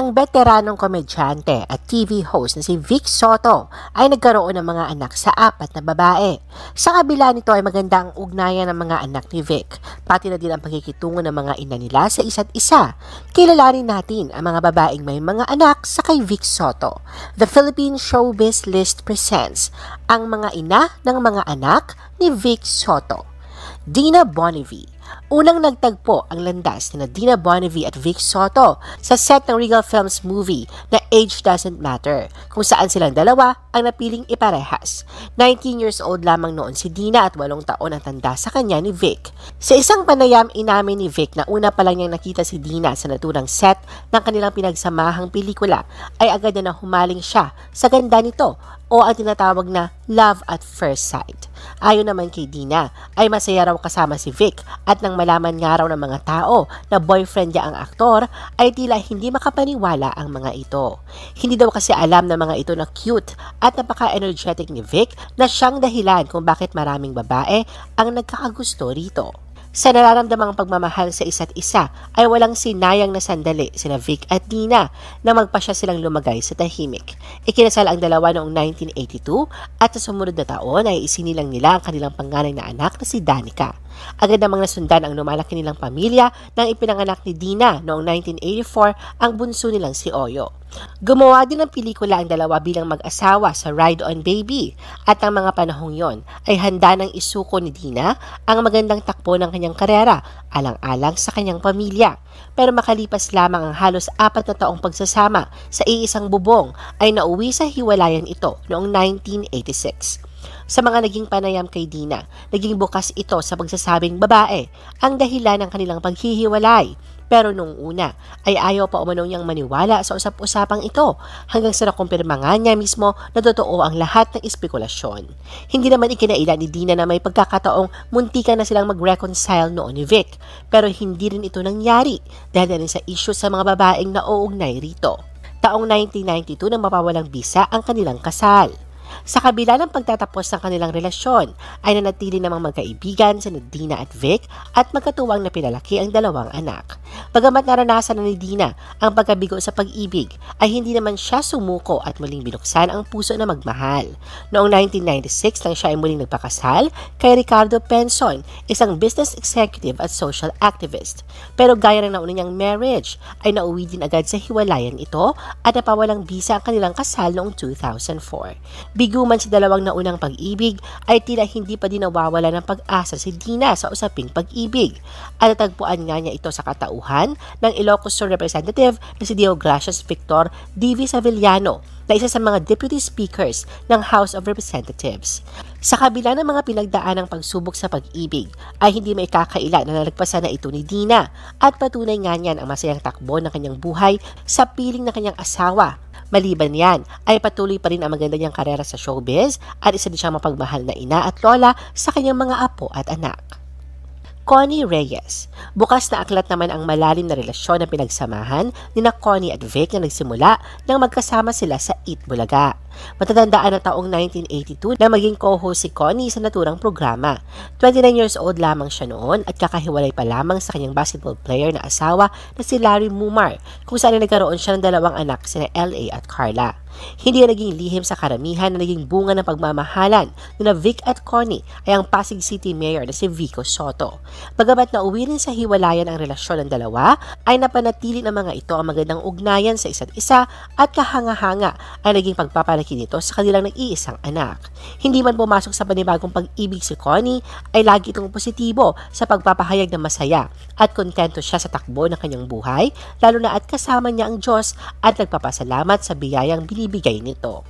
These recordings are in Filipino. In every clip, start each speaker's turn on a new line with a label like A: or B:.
A: Ang veteranong komedyante at TV host na si Vic Soto ay nagkaroon ng mga anak sa apat na babae. Sa kabila nito ay maganda ang ugnayan ng mga anak ni Vic, pati na din ang pagkikitungo ng mga ina nila sa isa't isa. Kilalanin natin ang mga babaeng may mga anak sa kay Vic Soto. The Philippine Showbiz List presents ang mga ina ng mga anak ni Vic Soto. Dina Bonnevie Unang nagtagpo ang landas ni Nadina Bonnevie at Vic Soto sa set ng Regal Films movie na Age Doesn't Matter, kung saan silang dalawa ang napiling iparehas. 19 years old lamang noon si Dina at 8 taon ang tanda sa kanya ni Vic. Sa isang panayam, inamin ni Vic na una pa lang niyang nakita si Dina sa naturang set ng kanilang pinagsamahang pelikula ay agad na humaling siya sa ganda nito o ang tinatawag na love at first sight. Ayon naman kay Dina, ay masaya raw kasama si Vic at at nang malaman nga raw ng mga tao na boyfriend niya ang aktor, ay tila hindi makapaniwala ang mga ito. Hindi daw kasi alam ng mga ito na cute at napaka-energetic ni Vic na siyang dahilan kung bakit maraming babae ang nagkakagusto rito. Sa nararamdamang pagmamahal sa isa't isa ay walang sinayang na sandali sina Vic at Dina nang magpasya silang lumagay sa tahimik. Ikinasal ang dalawa noong 1982 at sa sumunod na taon ay isinilang nila ang kanilang panganay na anak na si Danica. Agad namang nasundan ang lumalaki nilang pamilya nang ipinanganak ni Dina noong 1984 ang bunso nilang si Oyo. Gumawa din ng pelikula ang dalawa bilang mag-asawa sa Ride on Baby at ang mga panahong yon ay handa ng isuko ni Dina ang magandang takbo ng kanyang karera alang-alang sa kanyang pamilya. Pero makalipas lamang ang halos apat na taong pagsasama sa iisang bubong ay nauwi sa hiwalayan ito noong 1986. Sa mga naging panayam kay Dina, naging bukas ito sa pagsasabing babae ang dahilan ng kanilang paghihiwalay. Pero nung una ay ayaw pa umano niyang maniwala sa usap-usapang ito hanggang sa nakumpirma nga niya mismo na totoo ang lahat ng espekulasyon. Hindi naman ikinaila ni Dina na may pagkakataong muntikan na silang mag-reconcile noon ni Vic pero hindi rin ito nangyari dahil na rin sa issue sa mga babaeng na uugnay rito taong 1992 nang mapawalang bisa ang kanilang kasal. Sa kabila ng pagtatapos ng kanilang relasyon, ay nanatili namang magkaibigan si Dina at Vic at magkatuwang na pinalaki ang dalawang anak. Bagamat naranasan na ni Dina ang pagkabigo sa pag-ibig, ay hindi naman siya sumuko at muling binuksan ang puso na magmahal. Noong 1996 lang siya ay muling nagpakasal kay Ricardo Penson, isang business executive at social activist. Pero gaya ng nauna niyang marriage, ay nauwi din agad sa hiwalayan ito at napawalang bisa ang kanilang kasal noong 2004. Bigo man sa dalawang naunang pag-ibig ay tila hindi pa din nawawala ng pag-asa si Dina sa usaping pag-ibig. At natagpuan nga niya ito sa katauhan ng Ilocos Sur Representative na si Dio Victor D.V. Savillano na isa sa mga Deputy Speakers ng House of Representatives. Sa kabila ng mga pinagdaan ng pagsubok sa pag-ibig, ay hindi may na nalagpasan na ito ni Dina at patunay nga niyan ang masayang takbo ng kanyang buhay sa piling ng kanyang asawa Maliban yan, ay patuloy pa rin ang maganda niyang karera sa showbiz at isa din siyang mapagmahal na ina at lola sa kanyang mga apo at anak. Connie Reyes. Bukas na aklat naman ang malalim na relasyon na pinagsamahan ni na Connie at Vic na nagsimula nang magkasama sila sa Eat Bulaga. Matatandaan na taong 1982 na maging co-host si Connie sa naturang programa. 29 years old lamang siya noon at kakahiwalay pa lamang sa kanyang basketball player na asawa na si Larry Mumar kung saan nagkaroon siya ng dalawang anak sina LA at Carla. Hindi na naging lihim sa karamihan na naging bunga ng pagmamahalan nila Vic at Connie ay ang Pasig City Mayor na si Vico Soto. Bagamat na uwi rin sa hiwalayan ang relasyon ng dalawa, ay napanatili ng mga ito ang magandang ugnayan sa isa't isa at kahanga-hanga ay naging pagpapalaki nito sa kanilang nag-iisang anak. Hindi man pumasok sa panibagong pag-ibig si Connie, ay lagi itong positibo sa pagpapahayag na masaya at kontento siya sa takbo ng kanyang buhay, lalo na at kasama niya ang Diyos at nagpapasalamat sa biyayang binigay ibibigay nito.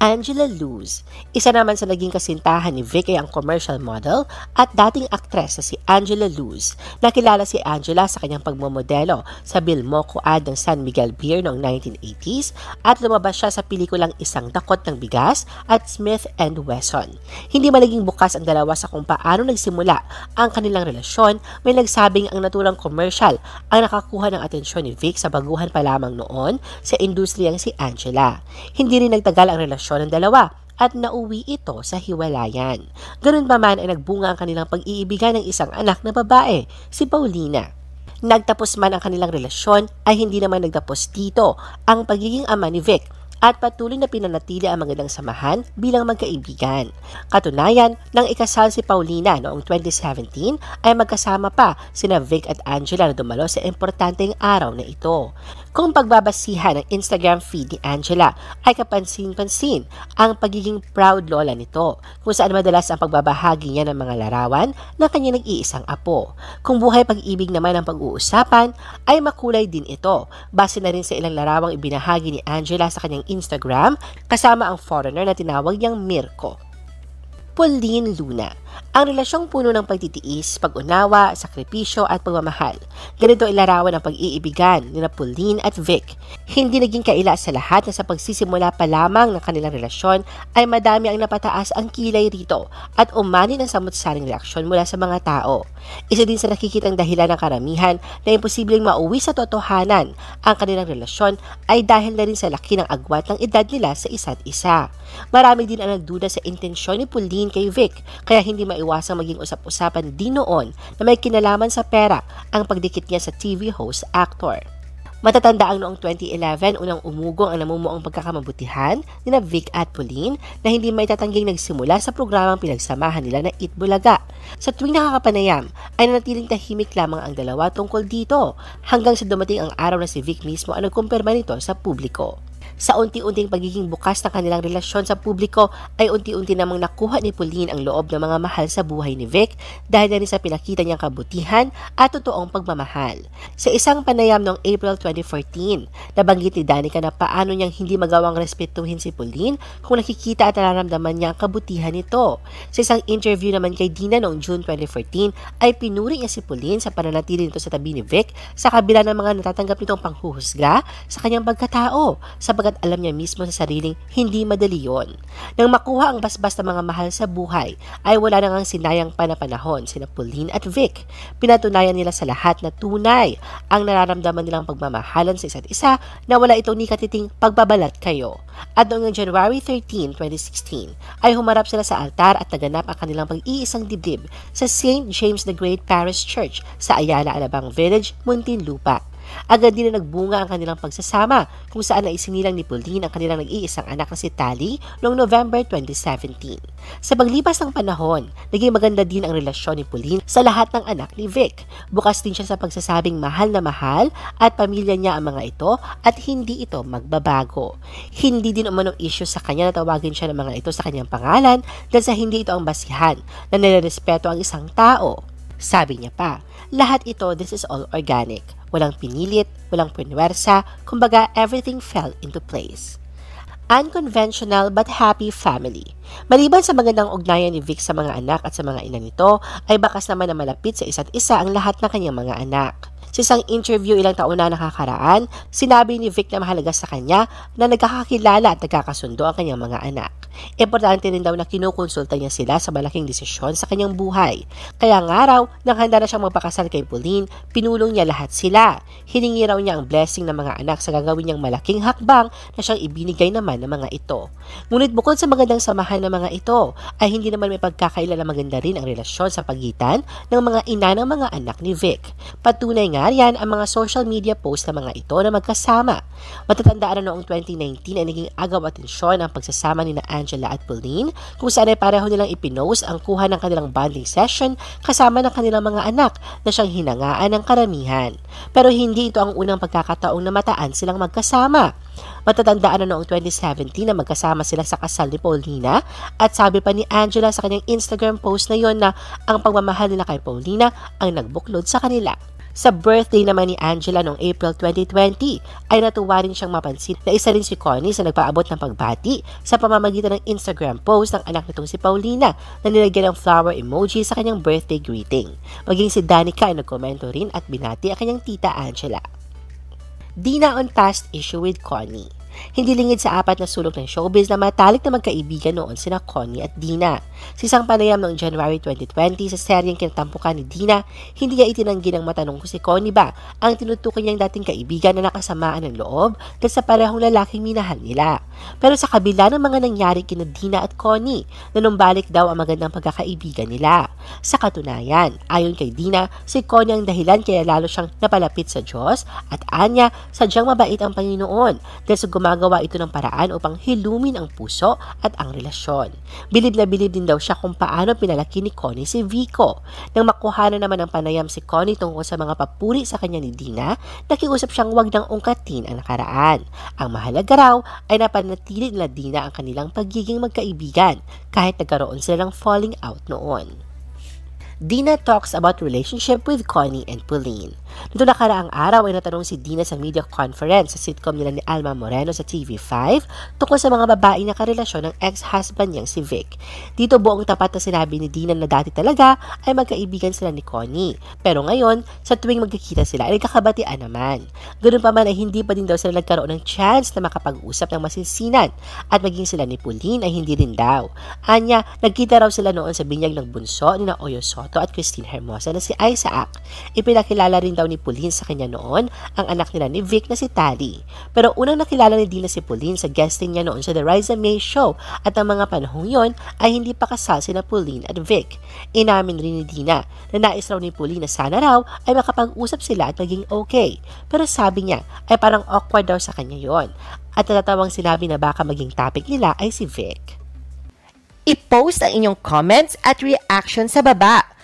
A: Angela Luz, isa naman sa naging kasintahan ni Vicky ang commercial model at dating aktres na si Angela Luz. Nakilala si Angela sa kanyang pagmomodelo sa Bill Bilmoco ad ng San Miguel Beer noong 1980s at lumabas siya sa pelikulang Isang Dakot ng Bigas at Smith and Wesson. Hindi man bukas ang dalawa sa kung paano nagsimula ang kanilang relasyon, may nagsabing ang naturang commercial ang nakakuha ng atensyon ni Vic sa baguhan pa lamang noon sa industriyang si Angela. Hindi rin nagtagal ang relasyon relasyon ng dalawa at nauwi ito sa hiwalayan. Ganun pa man ay nagbunga ang kanilang pag-iibigan ng isang anak na babae, si Paulina. Nagtapos man ang kanilang relasyon ay hindi naman nagtapos dito ang pagiging ama ni Vic at patuloy na pinanatili ang magandang samahan bilang magkaibigan. Katunayan, nang ikasal si Paulina noong 2017 ay magkasama pa sina Vic at Angela na dumalo sa importanteng araw na ito. Kung pagbabasihan ng Instagram feed ni Angela ay kapansin-pansin ang pagiging proud lola nito kung saan madalas ang pagbabahagi niya ng mga larawan ng kanyang nag-iisang apo. Kung buhay pag-ibig naman ang pag-uusapan ay makulay din ito base na rin sa ilang larawang ibinahagi ni Angela sa kanyang Instagram kasama ang foreigner na tinawag niyang Mirko. Pauline Luna ang relasyong puno ng pagtitiis, pag-unawa, sakripisyo at pagmamahal. Ganito ilarawan ang pag-iibigan ni Napoleon at Vic. Hindi naging kaila sa lahat na sa pagsisimula pa lamang ng kanilang relasyon ay madami ang napataas ang kilay rito at umani ng samot-saring reaksyon mula sa mga tao. Isa din sa nakikitang dahilan ng karamihan na imposibleng mauwi sa totohanan ang kanilang relasyon ay dahil na rin sa laki ng agwat ng edad nila sa isa't isa. Marami din ang nagduda sa intensyon ni Pauline kay Vic kaya hindi hindi maiwasang maging usap-usapan din noon na may kinalaman sa pera ang pagdikit niya sa TV host actor. Matatanda ang noong 2011, unang umugong ang namumuong pagkakamabutihan ni Vic at Pauline na hindi maitatangging nagsimula sa programang pinagsamahan nila na Eat Bulaga. Sa tuwing nakakapanayam, ay nanatiling tahimik lamang ang dalawa tungkol dito hanggang sa dumating ang araw na si Vic mismo ang nagkumpirma nito sa publiko. Sa unti-unting pagiging bukas ng kanilang relasyon sa publiko ay unti-unti namang nakuha ni Pauline ang loob ng mga mahal sa buhay ni Vic dahil na rin sa pinakita niyang kabutihan at totoong pagmamahal. Sa isang panayam noong April 2014, nabanggit ni Danica na paano niyang hindi magawang respetuhin si Pauline kung nakikita at nararamdaman niya ang kabutihan nito. Sa isang interview naman kay Dina noong June 2014 ay pinuri niya si Pauline sa pananatili nito sa tabi ni Vic sa kabila ng mga natatanggap nitong panghuhusga sa kanyang pagkatao sapagkat Agad alam niya mismo sa sariling hindi madali yon. Nang makuha ang basbas ng mga mahal sa buhay, ay wala na ang sinayang pa na panahon sina Pauline at Vic. Pinatunayan nila sa lahat na tunay ang nararamdaman nilang pagmamahalan sa isa't isa na wala itong nikatiting pagbabalat kayo. At noong January 13, 2016, ay humarap sila sa altar at naganap ang kanilang pag-iisang dibdib sa St. James the Great Parish Church sa Ayala Alabang Village, Muntinlupa. Agad din na nagbunga ang kanilang pagsasama kung saan naisinilang ni Pauline ang kanilang nag-iisang anak na si Tali noong November 2017. Sa paglipas ng panahon, naging maganda din ang relasyon ni Pauline sa lahat ng anak ni Vic. Bukas din siya sa pagsasabing mahal na mahal at pamilya niya ang mga ito at hindi ito magbabago. Hindi din umanong issue sa kanya na tawagin siya ng mga ito sa kanyang pangalan dahil sa hindi ito ang basihan na nirerespeto ang isang tao. Sabi niya pa, lahat ito, this is all organic. Walang pinilit, walang pinwersa, kumbaga everything fell into place unconventional but happy family. Maliban sa magandang ugnayan ni Vic sa mga anak at sa mga ina nito, ay bakas naman na malapit sa isa't isa ang lahat ng kanyang mga anak. Sa isang interview ilang taon na nakakaraan, sinabi ni Vic na mahalaga sa kanya na nagkakakilala at nagkakasundo ang kanyang mga anak. Importante rin daw na kinukonsulta niya sila sa malaking desisyon sa kanyang buhay. Kaya nga raw, nang handa na siyang magpakasal kay Pauline, pinulong niya lahat sila. Hiningi raw niya ang blessing ng mga anak sa gagawin niyang malaking hakbang na siyang ibinigay naman ng mga ito. Ngunit bukod sa magandang samahan ng mga ito, ay hindi naman may pagkakaila na maganda rin ang relasyon sa pagitan ng mga ina ng mga anak ni Vic. Patunay nga yan ang mga social media post ng mga ito na magkasama. Matatandaan na noong 2019 ay naging agaw at tensyon ang pagsasama ni na Angela Angela at Pauline kung saan ay pareho nilang ipinost ang kuha ng kanilang bonding session kasama ng kanilang mga anak na siyang hinangaan ng karamihan. Pero hindi ito ang unang pagkakataong na mataan silang magkasama. Matatandaan na noong 2017 na magkasama sila sa kasal ni Paulina at sabi pa ni Angela sa kanyang Instagram post na yon na ang pagmamahal nila kay Paulina ang nagbuklod sa kanila. Sa birthday naman ni Angela noong April 2020 ay natuwa rin siyang mapansin na isa rin si Connie sa nagpaabot ng pagbati sa pamamagitan ng Instagram post ng anak nitong si Paulina na nilagyan ng flower emoji sa kanyang birthday greeting. Maging si Danica ay nagkomento rin at binati ang kanyang tita Angela. Dina on past issue with Connie. Hindi lingid sa apat na sulok ng showbiz na matalik na magkaibigan noon sina Connie at Dina. Sa isang panayam noong January 2020 sa seryeng kinatampukan ni Dina, hindi niya itinanggi ng matanong ko si Connie ba ang tinutukoy niyang dating kaibigan na nakasamaan ng loob dahil sa parehong lalaking minahal nila. Pero sa kabila ng mga nangyari kina Dina at Connie, nanumbalik daw ang magandang pagkakaibigan nila. Sa katunayan, ayon kay Dina, si Connie ang dahilan kaya lalo siyang napalapit sa Diyos at anya sadyang mabait ang Panginoon dahil sa gumagawa ito ng paraan upang hilumin ang puso at ang relasyon. Bilib na bilib din daw siya kung paano pinalaki ni Connie si Vico. Nang makuha na naman ang panayam si Connie tungkol sa mga papuri sa kanya ni Dina, nakiusap siyang wag nang ungkatin ang nakaraan. Ang mahalaga raw ay napanay nanatili nila Dina ang kanilang pagiging magkaibigan kahit nagkaroon sila ng falling out noon. Dina talks about relationship with Connie and Pauline. Nito nakaraang araw ay natanong si Dina sa media conference sa sitcom nila ni Alma Moreno sa TV5 tungkol sa mga babae na karelasyon ng ex-husband niyang si Vic. Dito buong tapat na sinabi ni Dina na dati talaga ay magkaibigan sila ni Connie. Pero ngayon, sa tuwing magkikita sila ay nagkakabatian naman. Ganun pa man ay hindi pa din daw sila nagkaroon ng chance na makapag-usap ng masinsinan at maging sila ni Pauline ay hindi din daw. Anya, nagkita raw sila noon sa binyag ng bunso ni na Oyo Soto at Christine Hermosa na si Isaac. Ipinakilala rin daw ni Pauline sa kanya noon ang anak nila ni Vic na si Tally. Pero unang nakilala ni Dina si Pauline sa guesting niya noon sa The Riza May Show at ang mga panahong yon ay hindi pa kasal sila Pauline at Vic. Inamin rin ni Dina na nais raw ni Pauline na sana raw ay makapag-usap sila at maging okay. Pero sabi niya ay parang awkward daw sa kanya yon at natatawang sinabi na baka maging topic nila ay si Vic. I-post ang inyong comments at reaction sa baba.